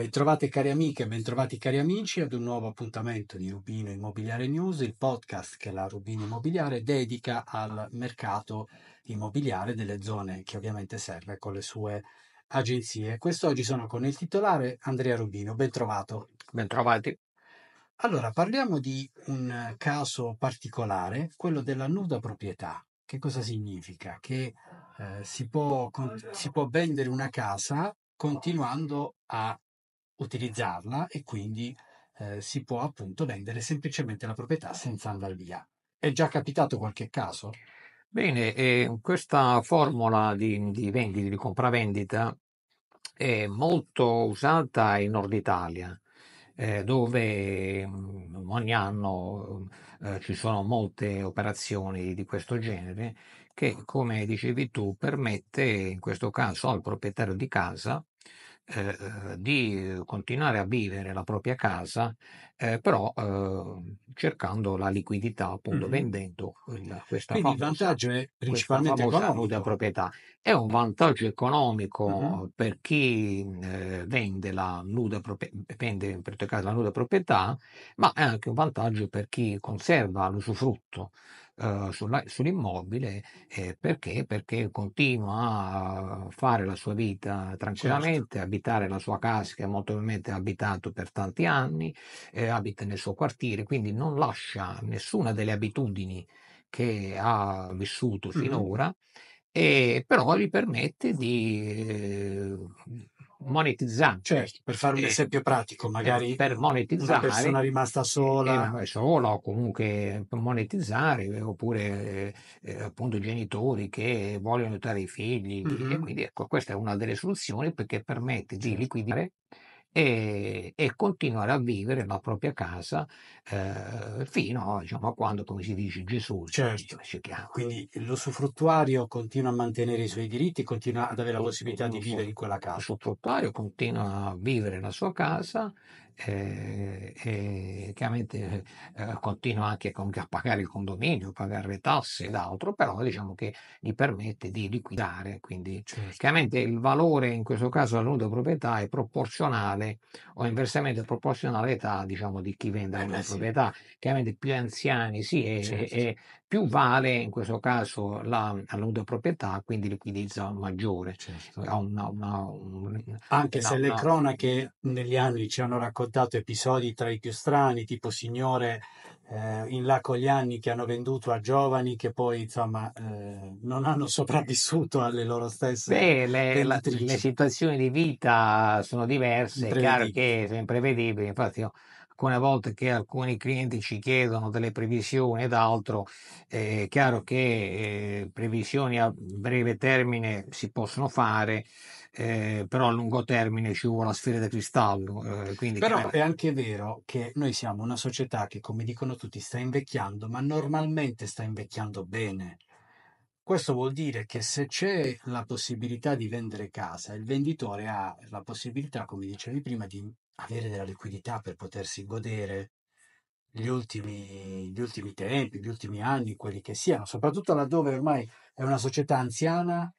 Bentrovate cari amiche, bentrovati cari amici ad un nuovo appuntamento di Rubino Immobiliare News, il podcast che la Rubino Immobiliare dedica al mercato immobiliare delle zone che ovviamente serve con le sue agenzie. Quest'oggi sono con il titolare Andrea Rubino, bentrovato. Bentrovati. Allora, parliamo di un caso particolare, quello della nuda proprietà. Che cosa significa? Che eh, si, può, con, si può vendere una casa continuando a utilizzarla e quindi eh, si può appunto vendere semplicemente la proprietà senza andare via. È già capitato qualche caso? Bene, eh, questa formula di, di vendita, di compravendita è molto usata in Nord Italia eh, dove mm, ogni anno mm, eh, ci sono molte operazioni di questo genere che, come dicevi tu, permette in questo caso al proprietario di casa eh, eh, di continuare a vivere la propria casa, eh, però eh, cercando la liquidità, appunto mm. vendendo il, questa Quindi famosa, il vantaggio è principalmente economico. proprietà. È un vantaggio economico mm-hmm. per chi eh, vende, la nuda proprietà, vende in caso la nuda proprietà, ma è anche un vantaggio per chi conserva l'usufrutto eh, sulla, sull'immobile eh, perché? perché? continua a fare la sua vita certo. tranquillamente, certo. abitare la sua casa che molto probabilmente abitato per tanti anni, eh, abita nel suo quartiere, quindi non lascia nessuna delle abitudini che ha vissuto mm finora, e, eh, però gli permette di... Eh, monetizzare. Certo, per fare un eh, esempio pratico, eh, magari per monetizzare, una persona rimasta sola. Eh, sola o comunque monetizzare, eh, oppure eh, eh appunto genitori che vogliono aiutare i figli. Mm-hmm. quindi ecco, questa è una delle soluzioni perché permette di certo. liquidare e, e continuare a vivere la propria casa eh, fino a, diciamo, a, quando, come si dice, Gesù certo. si diciamo, chiama. Quindi l'usufruttuario continua a mantenere i suoi diritti, continua ad avere la possibilità di vivere in quella casa. L'usufruttuario continua a vivere la sua casa eh, eh, e chiaramente eh, eh continua anche con, a pagare il condominio, pagare le tasse ed altro, però diciamo che gli permette di liquidare, quindi certo. chiaramente il valore in questo caso della nuda proprietà è proporzionale o inversamente proporzionale all'età diciamo, di chi vende la eh, sì. proprietà, chiaramente più anziani si è certo. e, più vale in questo caso la, la nuda proprietà, quindi liquidizza maggiore. Certo. Una, una, un, Anche se le cronache negli anni ci hanno raccontato episodi tra i più strani, tipo signore eh, in là con gli anni che hanno venduto a giovani che poi insomma eh, non hanno sopravvissuto alle loro stesse Beh, le, la, le situazioni di vita sono diverse, è chiaro che è imprevedibile, infatti io alcune volte che alcuni clienti ci chiedono delle previsioni ed altro, eh, è chiaro che eh, previsioni a breve termine si possono fare, eh, però a lungo termine ci vuole la sfera di cristallo. quindi, però chiaro... è anche vero che noi siamo una società che, come dicono tutti, sta invecchiando, ma normalmente sta invecchiando bene. Questo vuol dire che se c'è la possibilità di vendere casa, il venditore ha la possibilità, come dicevi prima, di avere della liquidità per potersi godere gli ultimi, gli ultimi tempi, gli ultimi anni, quelli che siano, soprattutto laddove ormai è una società anziana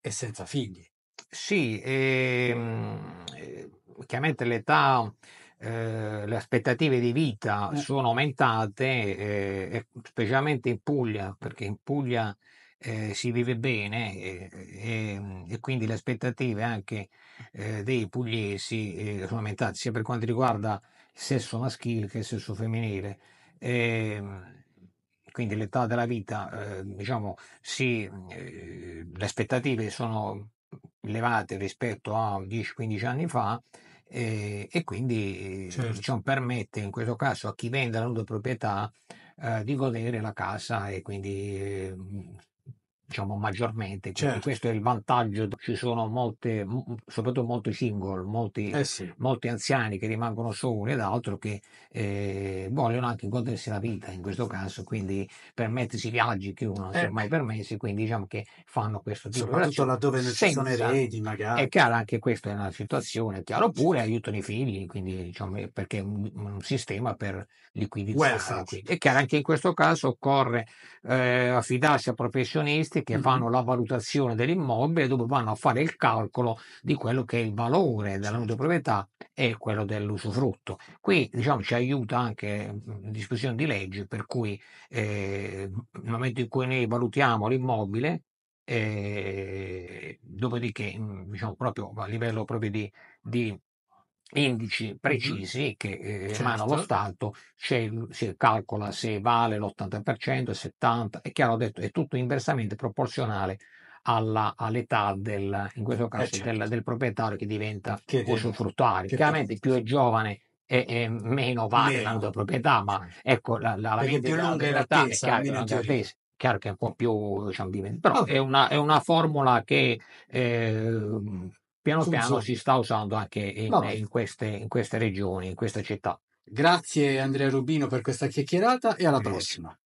e senza figli. Sì, e, ehm, eh, chiaramente l'età, eh, le aspettative di vita eh. sono aumentate, eh, specialmente in Puglia, perché in Puglia eh, si vive bene e, eh, e, eh, ehm, e, quindi le aspettative anche eh, dei pugliesi eh, sono aumentate sia per quanto riguarda il sesso maschile che il sesso femminile. Ehm, quindi l'età della vita, eh, diciamo, sì, le aspettative sono elevate rispetto a 10-15 anni fa e, e quindi certo. diciamo, permette in questo caso a chi vende la nuda proprietà di godere la casa e quindi ehm, diciamo maggiormente cioè, certo. questo è il vantaggio ci sono molte soprattutto molti single molti, eh sì. molti anziani che rimangono soli ed altro che eh, vogliono anche godersi la vita in questo caso quindi permettersi viaggi che uno non eh. si è mai ecco. permessi quindi diciamo che fanno questo tipo soprattutto laddove non ci sono eredi magari è chiaro anche questa è una situazione è chiaro pure aiutano i figli quindi diciamo perché è un, un sistema per liquidizzare well, è chiaro anche in questo caso occorre eh, affidarsi a professionisti professionisti che fanno la valutazione dell'immobile dove vanno a fare il calcolo di quello che è il valore della nuova proprietà e quello dell'usufrutto. Qui diciamo, ci aiuta anche mhmm, la disposizione di legge per cui eh, nel momento in cui noi valutiamo l'immobile, eh, dopodiché mhmm, diciamo, proprio a livello proprio di, di indici precisi che eh, certo. mano allo Stato si calcola se vale l'80%, il 70%, è chiaro, ho detto, è tutto inversamente proporzionale alla, all'età del, in questo eh, caso, eh certo. del, del, proprietario che diventa che, usufruttuario. Chiaramente più è giovane e, meno vale meno. la tua proprietà, ma ecco, la, la, la più lunga è l'attesa, è chiaro che è un po' più diciamo, però è una, è una formula che eh, piano Funziona. piano si sta usando anche in, in, queste, in queste regioni, in queste città. Grazie Andrea Rubino per questa chiacchierata e alla Grazie. prossima.